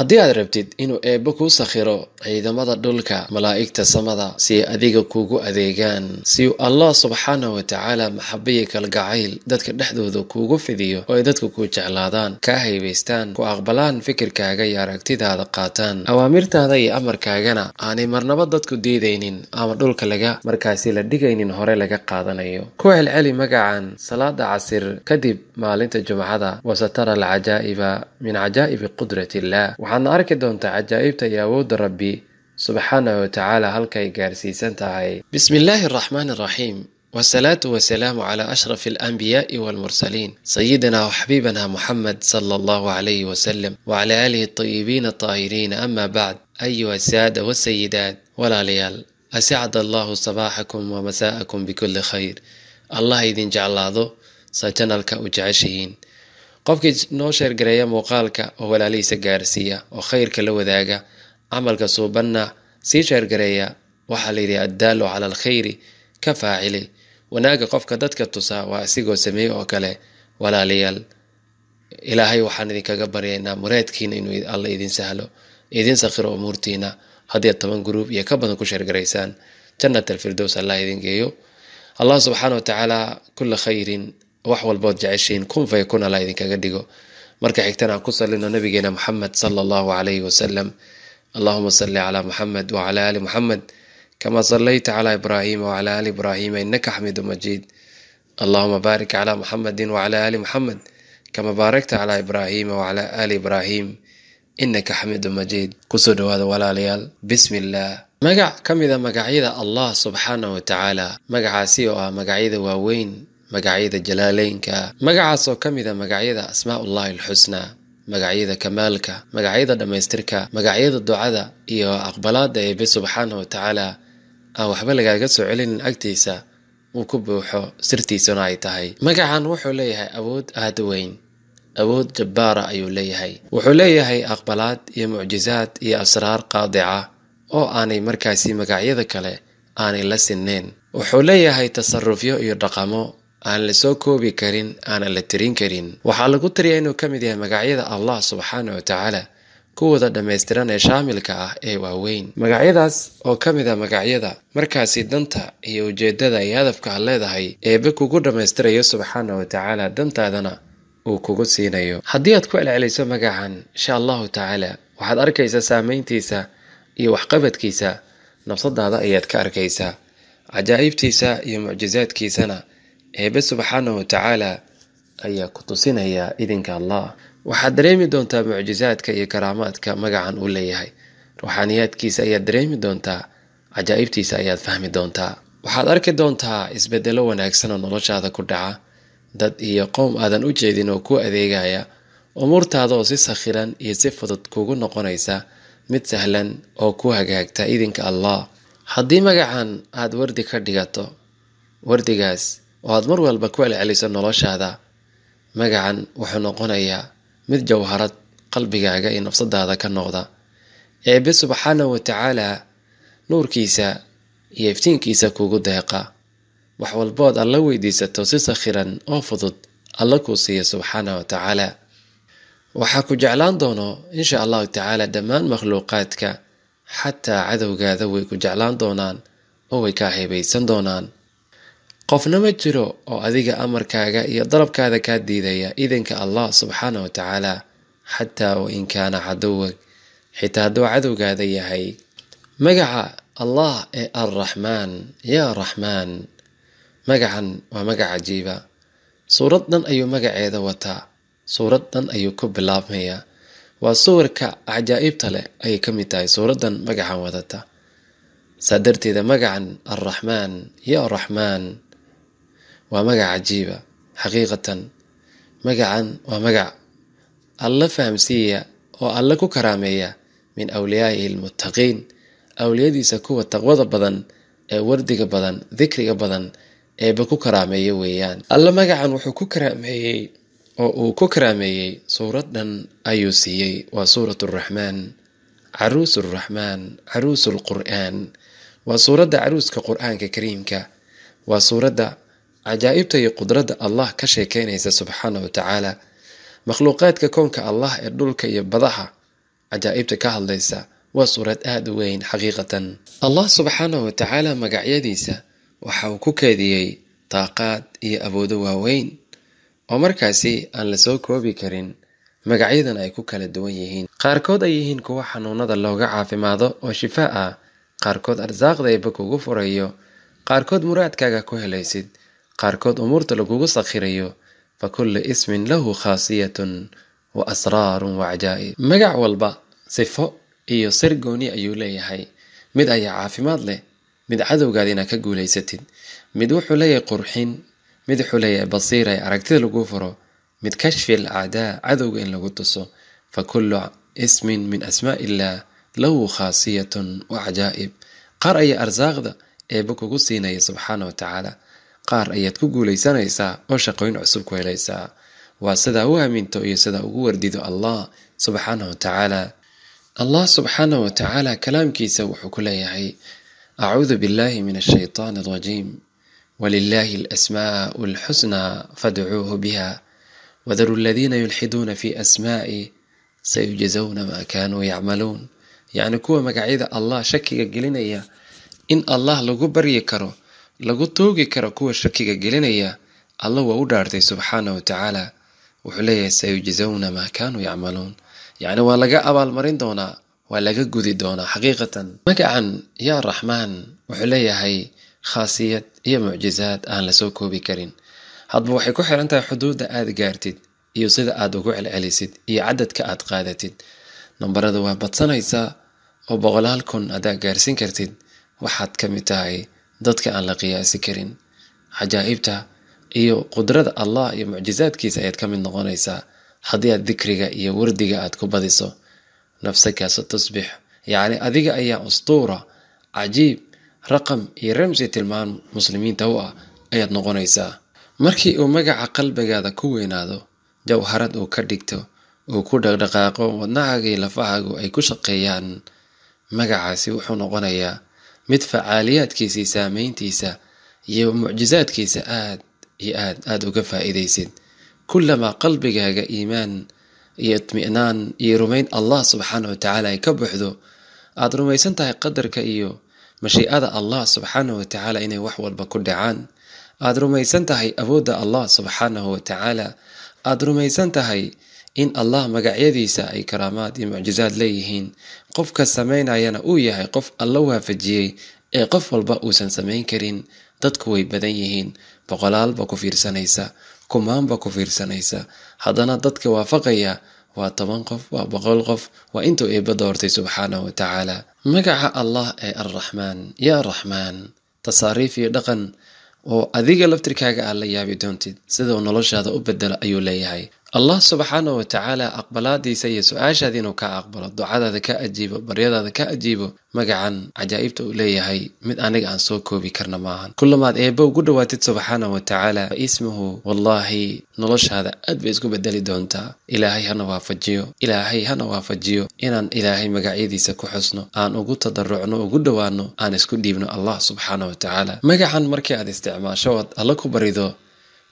haddii aad rabtid inuu eebbo kuu sakhiro ciidamada dhulka malaa'igta samada si adiga kuugu adeegaan siu allah subxaanahu wa tacaala maxabiya kalgacayl dadka dhexdooda kuugu fidiyo oo ay dadka kuu jeclaadaan kaa haybaystaan ku aqbalaan fikirkaaga iyo aragtidaada qaataan awaamirtaada iyo amarkaagana aanay marnaba dadku diidaynin ama dhulka laga markaasi la dhigaynin hore laga qaadanayo ku celceli magacan salaada casir kadib maalinta jumcada wasatara alcajaa'iba min cajaa'ibi qudratillaah waxaadna arki doontaa cajaa'ibta iyo awoodda rabbi subxaanahu watacaala halkay gaarsiisan tahay bismillaahi araxmaani araxiim wsalaatu wasalaamu calaa ashraf alanbiyaai walmursaliin sayidina wxabiibana muxamed sala allahu calayh wasalam wacala aalihi atayibiina ataahiriina ama bacd ayuha saada wasayidaat walaalayaal asicada allahu sabaaxakum wamasaa'akum bikuli khayr allah idin jeclaado sa janalka u jeceshihiin qofkii noo sheergareeya muuqaalka oo walaalihiisa gaarsiiya oo khayrka la wadaaga camalka suubanna sii sheergareeya waxaa layidhi addaalu cala alkhayri ka faacili wanaagga qofka dadka tusaa waa isigoo sameeye oo kale walaalayaal ilaahay waxaan idinkaga baryaynaa muraadkiina inuu alla idin sahlo idin sakhiro umuurtiina haddii toban gruub iyo ka badan ku sheergaraysaan jannat alfirdows allah idin geeyo allah subxaana wa tacaala kulla khayrin wax walbood jeceshiin kun fayakun alla idinkaga dhigo marka xigtana aan ku salino nabigeena maxamed sala allahu calayhi wasalam allahuma salli calaa muxamed wacalaa ali muxamed kama sallayta calaa ibraahima wacalaa ali ibraahiima innaka xamiidu majiid allahuma baarik calaa muxamedin wacalaa ali muxamed kamaa baarakta calaa ibraahiima wacalaa ali ibraahim inaka xamiidu majiid kusoo dhawaada walaalayaal bismi magac ka mid a magacyada allah subxaanah wa tacaala magacaasi oo ah magacyada waaweyn magacyada jalaaleynka magacaas oo ka mid a ah magacyada asmaaullahi alxusnaa magacyada kamaalka magacyada dhammaystirka magacyada ducada iyo aqbalaadda eebe subxaana wa tacaala aan waxba lagaaga soo celinin agtiisa uu ku buuxo sirtiisuna ay tahay magacan wuxuu leeyahay awood aada weyn awood jabbaara ayuu leeyahay wuxuu leeyahay aqbalaad iyo mucjisaad iyo asraar qaadica oo aanay markaasi magacyada kale aanay la sinnayn wuxuu leeyahay tasarufyo iyo dhaqamo aan la soo koobi karin aanan la tirin karin waxaa lagu tariya inuu ka mid yahay magacyada allah subxaana wa tacaala kuwada dhammaystiran ee shaamilka ah ee waaweyn magacyadaas oo ka mid a ah magacyada markaasi danta iyo ujeeddada ay hadafka aad leedahay eebe kugu dhammaystirayo subxaana wa tacaala dantaadana uu kugu siinayo haddii aad ku celceliso magacan insha allahu tacaala waxaad arkaysaa saameyntiisa iyo waxqabadkiisa nafsadaada ayaad ka arkaysaa cajaa'ibtiisa iyo mucjisaadkiisana eebe subxaanahu wa tacaala ayaa ku tusinaya idinka allah waxaad dareemi doontaa mucjizaadka iyo karaamaadka magacan uu leeyahay ruuxaaniyaadkiisa ayaad dareemi doontaa cajaa'ibtiisa ayaad fahmi doontaa waxaad arki doontaa isbedelo wanaagsan oo noloshaada ku dhaca dad iyo qowm aadan u jeedin oo ku adeegaya umuurtaadaoo si sakhiran iyo si fudud kugu noqonaysa mid sahlan oo ku hagaagta idinka allah haddii magacan aada wardi ka dhigato wardigaas oo aada mar walba ku celceliso noloshaada magacan wuxuu noqonayaa mid jawharad qalbigaaga iyo nafsadaada ka noqda eebbe subxaanahu watacaalaa nuurkiisa iyo iftiinkiisa kugu deeqa wax walbood alla weydiisato si sakhiran oo fudud alla kuu siiya subxaanah wa tacaalaa waxaa ku jeclaan doono insha allahu tacaala dhammaan makhluuqaadka xataa cadowgaada way ku jeclaan doonaan oo way kaa heebaysan doonaan qofna ma jiro oo adiga amarkaaga iyo dalabkaada kaa diidaya idanka allah subxaana watacaala xataa wa in kaana cadowag xitaa hadduu cadowgaada yahay magaca allah ee alraxmaan yaa raxmaan magacan waa magac cajiiba suurad dhan ayuu magaceeda wataa suurad dhan ayuu ku bilaabmayaa waa suwarka cajaa'ibta leh ayay ka mid tahay suuraddan magacan wadata saa darteeda magacan alraxmaan yaa raxmaan waa magac cajiiba xaqiiqatan magacan waa magac alla fahamsiiya oo alle ku karaameeya min awliyaa'ihi lmuttaqiin awliyadiisa kuwa taqwada badan ee wardiga badan dikriga badan eeba ku karaameeya weeyaan alla magacan wuxuu ku karaameeyey oo uu ku karaameeyey suurad dhan ayuu siiyey waa suurat araxmaan caruus uraxmaan caruusu alqur waa suuradda caruuska qur'aanka kariimka waa suuradda cajaa'ibta iyo qudradda allah ka sheekeynaysa subxaana wa tacaala makhluuqaadka koonka allah ee dhulka iyo badaha cajaa'ibta ka hadlaysa waa suurad aada u weyn xaqiiqatan allah subxaana wa tacaala magacyadiisa waxa uu ku keediyey taaqaad iyo awoodo waaweyn oo markaasi aan lasoo koobi karin magacyadan ay ku kala duwan yihiin qaarkood ay yihiin kuwo xanuunada looga caafimaado oo shifaa ah qaarkood arsaaqdaybak kugu furayo qaarkood muraadkaaga ku helaysid qaarkood umuurta lagugu sakhirayo fa kullu ismin lahu khaasiyatun wa asraarun wa cajaa'ib magac walba sifo iyo sir gooni ayuu leeyahay mid ayaa caafimaad leh mid cadowgaad inaad ka guulaysatid mid wuxuu leeyahay qurxin mid wuxuu leeyahay basiira ee aragtida lagu furo mid kashfi al acdaa cadowga in lagu tuso fa kullu ismin min asmaa'i illaah lahu khaasiyatun wa cajaa'ib qaar ayaa arsaaqda eebba kugu siinaya subxaana wa tacaala qaar ayaad ku guulaysanaysaa oo shaqooyin cusub ku helaysaa waa sidaa u aaminto iyo sidaa ugu wardido allah subxaanah wa allah subxaanah wa kalaamkiisa wuxuu ku leeyahay acuudu billahi min ashaytaan alrajiim walilaahi alasmaau alxusnaa fadcuuhu biha wadaru ladiina yulxiduuna fi asmaa'i sayujzowna maa kaanuu yacmaluun yacni kuwa magacyada allah shakiga gelinaya in allah lagu baryi karo lagu toogi karo kuwa shakiga gelinaya alla waa u dhaartay subxaana watacaala wuxuu leeyahay sayujzawna maa kaanuu yacmaluun yacni waa laga abaalmarin doonaa waa laga gudi doonaa xaqiiqatan magacan yaa raxmaan wuxuu leeyahay khaasiyad iyo mucjizaad aan lasoo koobi karin hadba waxay ku xiran tahay xuduudda aad gaartid iyo sida aad ugu celcelisid iyo cadadka aad qaadatid nambarada waa badsanaysaa oo boqolaal kun haddaad gaarsiin kartid waxaad ka mid tahay dadka aan la qiyaasi karin cajaa'ibta iyo qudrada allah iyo mucjisaadkiisa ayaad ka mid noqonaysaa haddii aad dikriga iyo wardiga aad ku badiso nafsaka tusbix yacni adiga ayaa ustuura cajiib raqam iyo ramsi tilmaan muslimiinta u ah ayaad noqonaysaa markii uu magaca qalbigaada ku weynaado jawharad uu ka dhigto uu ku dhaqdhaqaaqo wadnahaagii lafahaagu ay ku shaqeeyaan magacaasi wuxuu noqonayaa mid facaaliyaadkiisii saameyntiisa iyo mucjizaadkiisa aad iyo aad aada uga faa'iidaysid kullamaa qalbigaaga iimaan iyo itmi'naan iyo rumayn allah subxaana wa tacaala ay ka buuxdo aada rumaysan tahay qadarka iyo mashiicada allah subxaanahu wa tacaala inay wax walba ku dhacaan aada rumaysan tahay awoodda allah subxaanahu wa tacaala aada rumaysan tahay in allah magacyadiisa ay karaamaad iyo mucjizaad leeyihiin qofka samaynayana uu yahay qof alla waafajiyey ee qof walba uusan samayn karin dadku way badan yihiin boqolaalba ku fiirsanaysa kumaanba ku fiirsanaysa haddana dadka waafaqaya waa toban qof waa boqol qof waa intuu eebba doortay subxaanahu wa tacaala magaca allah ee arraxmaan yaa raxmaan tasaariif iyo dhaqan oo adiga laftirkaaga aad la yaabi doontid sidau noloshaada u bedelo ayuu leeyahay allah subxaanahu watacaala aqbalaadiisa iyo su-aashaada inuu ka aqbalo ducadaada ka ajiibo baryadaada ka ajiibo magacan cajaa'ibta uu leeyahay mid aniga aan soo koobi karna maahan kulamaad eebba ugu dhowaatid subxaana wa tacaala fa ismuhu wallaahi noloshaada aad bay isku bedeli doontaa ilaahay hana waafajiyo ilaahay hana waafajiyo inaan ilaahay magacyadiisa ku xusno aan ugu tadarucno ugu dhowaanno aan isku dhiibno allah subxaana wa tacaala magacan markii aad isticmaasho ood alle ku barido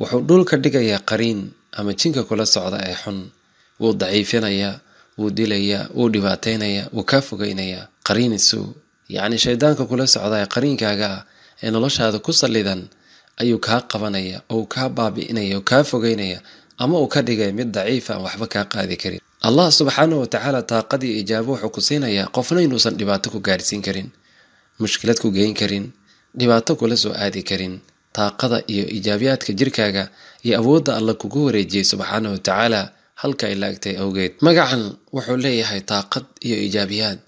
wuxuu dhulka dhigayaa qariin ama jinka kula socda ee xun wuu daciifinayaa wuu dilayaa wuu dhibaataynayaa wuu kaa fogeynayaa qariini suu yacnii shaydaanka kula socda ee qariinkaaga ah ee noloshaada ku sallidan ayuu kaa qabanaya oo uu kaa baabi'inaya oo kaa fogeynaya ama uu ka dhigay mid daciif aan waxba kaa qaadi karin allah subxaanahu watacaala taaqadii ijaabo wuxuu ku siinayaa qofna inuusan dhibaato ku gaadhsiin karin mushkilad ku geyn karin dhibaato kula soo aadi karin taaqada iyo ijaabiyaadka jirkaaga iyo awoodda alle kugu wareejiyey subxaana wa tacaala halka ay laagtay awgeed magacan wuxuu leeyahay taaqad iyo ijaabiyaad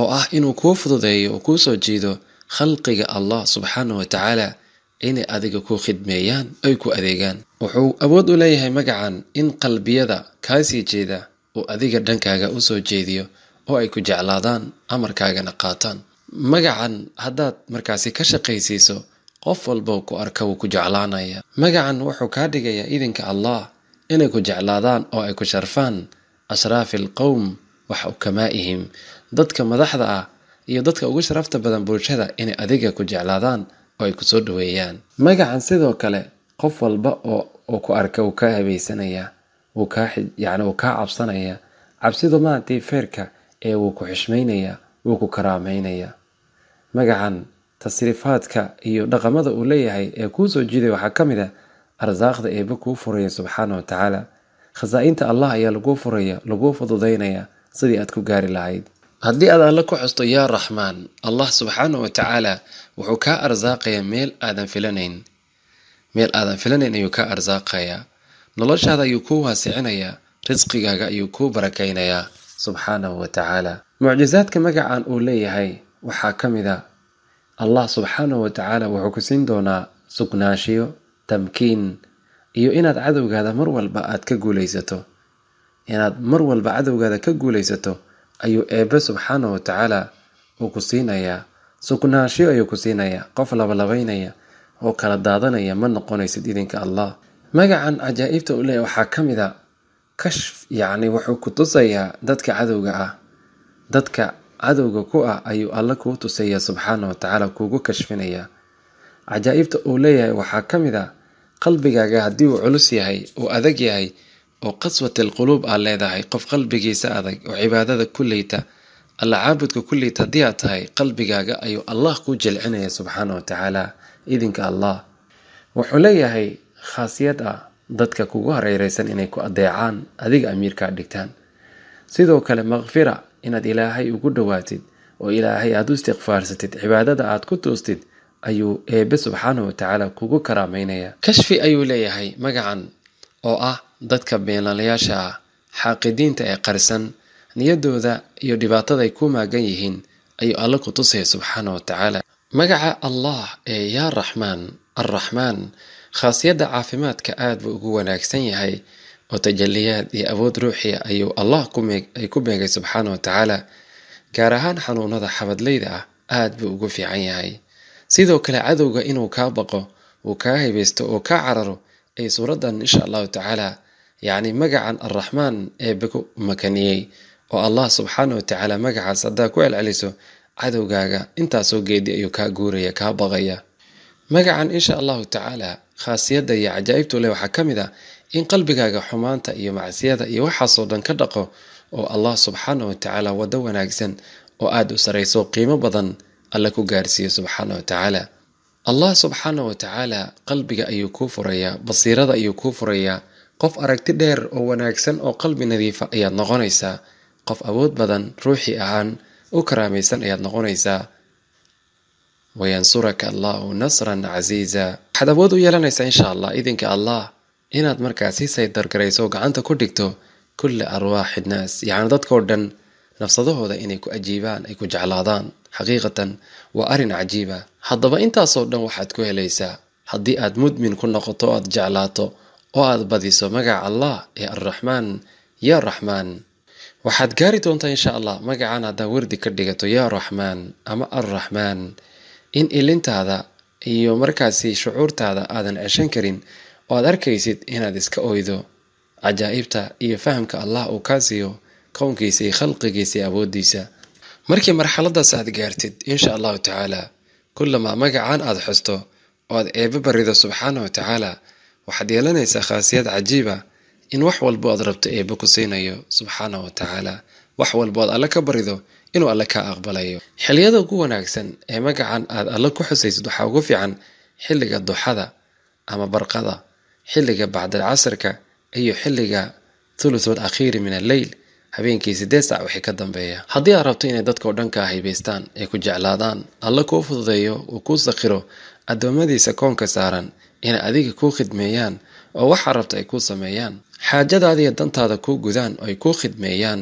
oo ah inuu kuu fududeeyo oo kuu soo jiido khalqiga allah subxaana wa tacaala inay adiga ku khidmeeyaan ay ku adeegaan wuxuu awood u leeyahay magacan in qalbiyada kaasii jeeda uu adiga dhankaaga u soo jeediyo oo ay ku jeclaadaan amarkaagana qaataan magacan haddaad markaasi ka shaqaysiiso qof walbow ku arka wuu ku jeclaanaya magacan wuxuu kaa dhigayaa idinka allah inay ku jeclaadaan oo ay ku sharfaan ashraafi alqowm wax ukamaa'ihim dadka madaxda ah iyo dadka ugu sharafta badan bulshada inay adiga ku jeclaadaan oo ay kusoo dhoweeyaan magacan sidoo kale qof walba oo ku arka wuu kaa habaysanayaa yani wuu kaa cabsanayaa cabsidu maantay feerka ee wuu ku xishmaynayaa wuu ku karaamaynayaa magacan tasriifaadka iyo dhaqamada uu leeyahay ee kuu soo jiiday waxaa ka mid a ah arsaaqda eebbe kuu furaya subxaana wa tacaala khasaa-inta allah ayaa laguu furaya laguu fududaynayaa sidii aad ku gaari lahayd haddii aad alle ku xusto yaa raxmaan allah subxaana wa tacaala wuxuu kaa arsaaqayaa meel aadan filanayn meel aadan filanayn ayuu kaa arsaaqayaa noloshaada ayuu kuu waasicinayaa risqigaaga ayuu kuu barakaynayaa subxaanahu wa tacaala mucjisaadka magacan uu leeyahay waxaa ka mid a ah allah subxaanah wa tacaala wuxuu ku siin doonaa sugnaanshiyo tamkiin iyo inaad cadowgaada mar walba aad ka guulaysato inaad mar walba cadowgaada ka guulaysato ayuu eebbe subxaanah wa tacaala uu ku siinayaa sugnaanshiyo ayuu ku siinayaa qof labalabaynaya oo kala daadanaya ma noqonaysid idinka allah magacan cajaa'ibta u leh waxaa ka mid a ah kashf yacni wuxuu ku tusayaa dadka cadowga ah dadka cadowga ku ah ayuu alle kuu tusayaa subxaana wa tacaala kuugu kashfinayaa cajaa'ibta uu leeyahay waxaa ka mid ah qalbigaaga haddii uu culus yahay uu adag yahay oo qaswatil quluub aad leedahay qof qalbigiisa adag oo cibaadada ku kulleyta alla caabudka ku kulleyta haddii aad tahay qalbigaaga ayuu allah kuu jilcinaya subxaana wa tacaala idinka allah wuxuu leeyahay khaasiyad ah dadka kugu hareereysan inay ku adeecaan adiga amiirkaa dhigtaan sidoo kale maqfira inaad ilaahay ugu dhowaatid oo ilaahay aad u istiqfaarsatid cibaadada aad ku toostid ayuu eebbe subxaanahu watacaala kugu karaamaynayaa kashfi ayuu leeyahay magacan oo ah dadka beenlaalayaasha ah xaaqidiinta ee qarsan niyadooda iyo dhibaatada ay ku maagan yihiin ayuu alle ku tusaya subxaana watacaala magaca allah ee yaa raxmaan arraxmaan khaasiyadda caafimaadka aad buu ugu wanaagsan yahay oo tajaliyaad iyo awood ruuxiya ayuu allah ay ku meegay subxaana wa tacaala gaar ahaan xanuunada xabadleyda ah aad buu ugu fiican yahay sidoo kale cadowga inuu kaa baqo uu kaa haybaysto oo kaa cararo ay suuraddan insha allahu tacaala yacnii magacan arraxmaan eebbe ku makaniyey oo allah subxaana wa tacaala magacaas haddaa ku celceliso cadowgaaga intaasoo geedi ayuu kaa guuraya kaa baqaya magacan insha allahu tacaala khaasiyadda iyo cajaa'ibtu leh waxaa ka mid ah in qalbigaaga xumaanta iyo macsiyada iyo waxaasoo dhan ka dhaqo oo allah subxaana wa tacaala waddo wanaagsan oo aada u sarayso qiimo badan alle ku gaarsiiyo subxaana wa tacaala allah subxaana wa tacaala qalbiga ayuu kuu furayaa basiirada ayuu kuu furayaa qof aragti dheer oo wanaagsan oo qalbi nadiifa ah ayaad noqonaysaa qof awood badan ruuxii ahaan u karaamaysan ayaad noqonaysaa wayansuraka allahu nasran casiiza waxaad awood u yeelanaysaa insha allah idinka allah inaad markaasi say saydargarayso gacanta ku dhigto kulla arwaaxid naas yacni dadkao dhan nafsadahooda inay ku ajiibaan ay ku jeclaadaan xaqiiqatan waa arrin cajiiba haddaba intaasoo dhan waxaad ku helaysaa haddii aad mudmin ku noqoto o aad jeclaato oo aad badiso magaca allah ee arraxmaan ya raxmaan waxaad gaari doontaa insha allah magacaan haddaa werdi ka dhigato ya raxmaan ama arraxmaan in ilintaada iyo markaasi shucuurtaada aadan ceshan karin oo aad arkaysid inaad iska oydo cajaa'ibta iyo fahamka allah uu kaa siiyo kownkiisa iyo khalqigiisa iyo awooddiisa markii marxaladaas aad gaartid insha allahu tacaala kullamaa magacan aad xusto oo aad eebe barido subxaana wa tacaala waxaad yeelanaysaa khaasiyad cajiiba ah in wax walbo aad rabto eebe ku siinayo subxaana wa tacaala wax walbo aad alle ka barido inuu alle kaa aqbalayo xiliyada ugu wanaagsan ee magacan aad alle ku xusaysid waxaa ugu fiican xilliga duxada ama barqada xilliga bacdal casrka iyo xilliga thuluthul akhiiri min alleyl habeenkii sideed sac wixii ka dambeeya haddii aad rabto inay dadkao dhan kaa haybaystaan ee ku jeclaadaan alle kuu fududeeyo uu kuu sakhiro addoommadiisa koonka saaran inay adiga kuu khidmeeyaan oo waxaa rabta ay kuu sameeyaan xaajadaadiiyo dantaada kuu gudaan oo ay kuu khidmeeyaan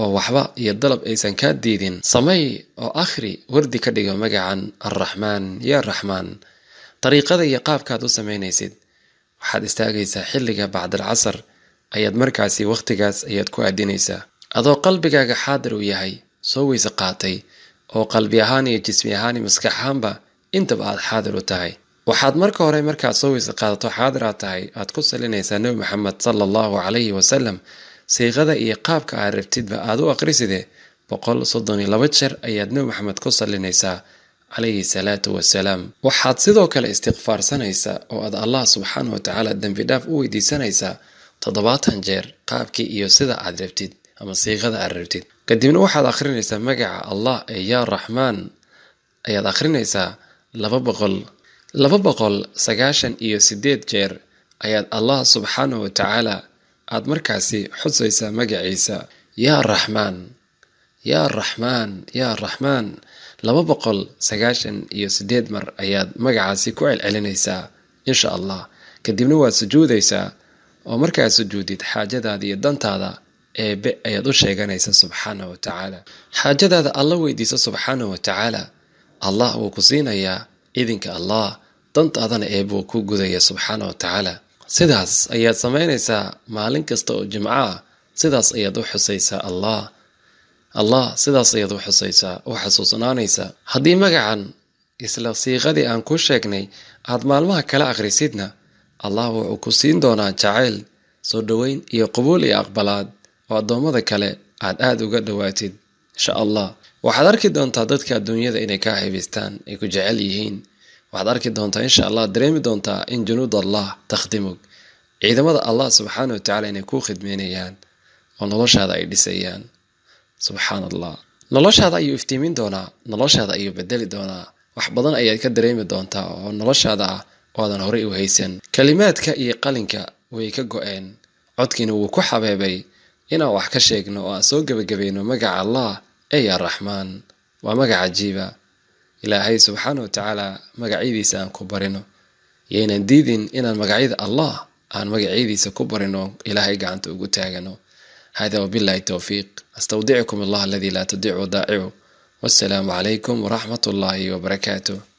oo waxba iyo dalab aysan kaa diidin samay oo akhri wardi ka dhigo magacan arraxmaan yaa raxmaan dariiqada iyo qaabkaad u samaynaysid waxaad istaagaysaa xilliga casar ayaad markaasi wakhtigaas ayaad ku aadinaysaa adoo qalbigaaga xaadir uu yahay soo weyse qaatay oo qalbi ahaan iyo jismi ahaan iyo maskax ahaanba intaba aad xaadir u tahay waxaad marka hore markaad soo weyse qaadato xaadir aad tahay aad ku salinaysaa nebi maxamed sala allahu calayhi wasalam siiqada iyo qaabka aad rabtidba aad u aqriside boqol soddon iyo laba jeer ayaad nebi maxamed ku salinaysaa calayhi salaatu wasalaam waxaad sidoo kale istikfaarsanaysaa oo aad allah subxaanah watacaala dhaaf u weydiisanaysaa toddobaatan jeer qaabkii iyo sida aad rabtid ama siiqada aad rabtid kadibna waxaad akhrinaysaa magaca allah ee yaa raxmaan ayaad akhrinaysaa laba boqol laba boqol sagaashan iyo sideed jeer ayaad allah subxaanah watacaala aad markaasi xusaysaa magaciisa yaa raxmaan yaa raxmaan yaa raxmaan laba boqol sagaashan iyo sideed mar ayaad magacaasi ku celcelinaysaa insha allah kadibna waad sujuudaysaa oo markaad sujuudid xaajadaada iyo dantaada eebbe ayaad u sheeganaysa subxaana wa tacaala xaajadaada alla weydiisa subxaana wa tacaala allah wuu ku siinayaa idinka allah dantaadana eebbuu ku gudaya subxaana wa tacaala sidaas ayaad samaynaysaa maalin kasta oo jimco ah sidaas ayaad u xusaysaa allah allah sidaas ayaad uxusaysaa u xasuusnaanaysaa haddii magacan isla siiqadii aan ku sheegnay aad maalmaha kala akhrisidna allah wuxuu ku siin doonaa jacayl soo dhoweyn iyo qubuul iyo aqbalaad oo addoommada kale aad aada uga dhowaatid insha allah waxaad arki doontaa dadka adduunyada inay kaa xibistaan ay ku jecel yihiin waxaad arki doontaa insha allah dareemi doontaa in junuud allah takhdimug ciidamada allah subxaana wa tacala inay kuu khidmeynayaan oo noloshaada ay dhisayaan subxaan allah noloshaada ayuu iftiimin doonaa noloshaada ayuu bedeli doonaa wax badan ayaad ka dareemi doontaa oo noloshaada ah oo aadan horey u haysan kalimaadka iyo qalinka way ka go-een codkiina wuu ku xabeebay inaan wax ka sheegno oo aan soo gebagabayno magaca allah ee yaa raxmaan waa magac cajiiba ilaahay subxaana watacaala magacyadiisa aan ku barino yaynan diidin inaan magacyada allah aan magacyadiisa ku barino ilaahay gacanta ugu taagano هذا وبالله التوفيق أستودعكم الله الذي لا تضيع ودائعه والسلام عليكم ورحمة الله وبركاته